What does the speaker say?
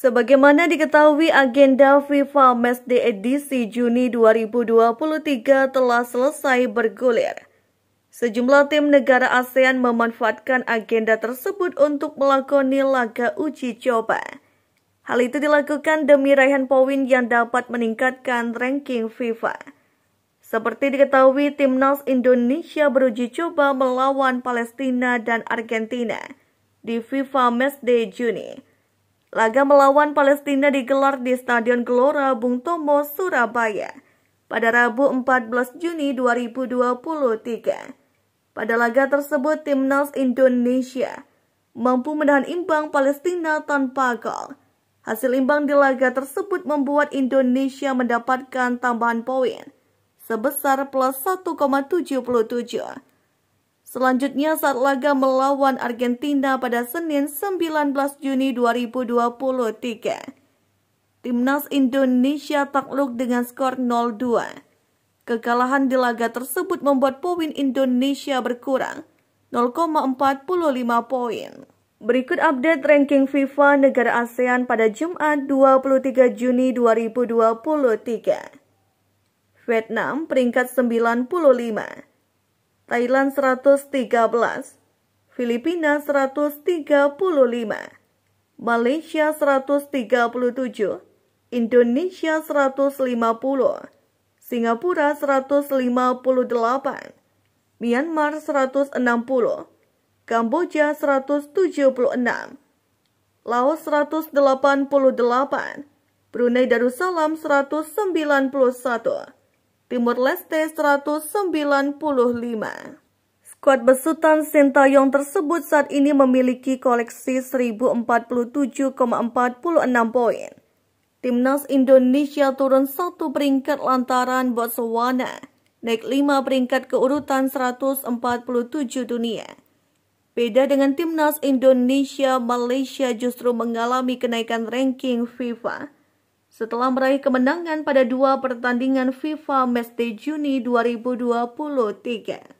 Sebagaimana diketahui agenda FIFA Matchday edisi Juni 2023 telah selesai bergulir. Sejumlah tim negara ASEAN memanfaatkan agenda tersebut untuk melakoni laga uji coba. Hal itu dilakukan demi raihan poin yang dapat meningkatkan ranking FIFA. Seperti diketahui, timnas Indonesia beruji coba melawan Palestina dan Argentina di FIFA Matchday Juni. Laga melawan Palestina digelar di Stadion Gelora Bung Tomo, Surabaya pada Rabu 14 Juni 2023. Pada laga tersebut, timnas Indonesia mampu menahan imbang Palestina tanpa gol. Hasil imbang di laga tersebut membuat Indonesia mendapatkan tambahan poin sebesar plus 1,77 Selanjutnya saat laga melawan Argentina pada Senin 19 Juni 2023. Timnas Indonesia takluk dengan skor 0-2. Kekalahan di laga tersebut membuat poin Indonesia berkurang 0,45 poin. Berikut update ranking FIFA negara ASEAN pada Jumat 23 Juni 2023. Vietnam peringkat 95. Thailand 113, Filipina 135, Malaysia 137, Indonesia 150, Singapura 158, Myanmar 160, Kamboja 176, Laos 188, Brunei Darussalam 191, Timur Leste 195. Skuad besutan Sintayong tersebut saat ini memiliki koleksi 1047,46 poin. Timnas Indonesia turun satu peringkat lantaran Botswana, naik 5 peringkat ke urutan 147 dunia. Beda dengan timnas Indonesia, Malaysia justru mengalami kenaikan ranking FIFA setelah meraih kemenangan pada dua pertandingan FIFA Matchday Juni 2023.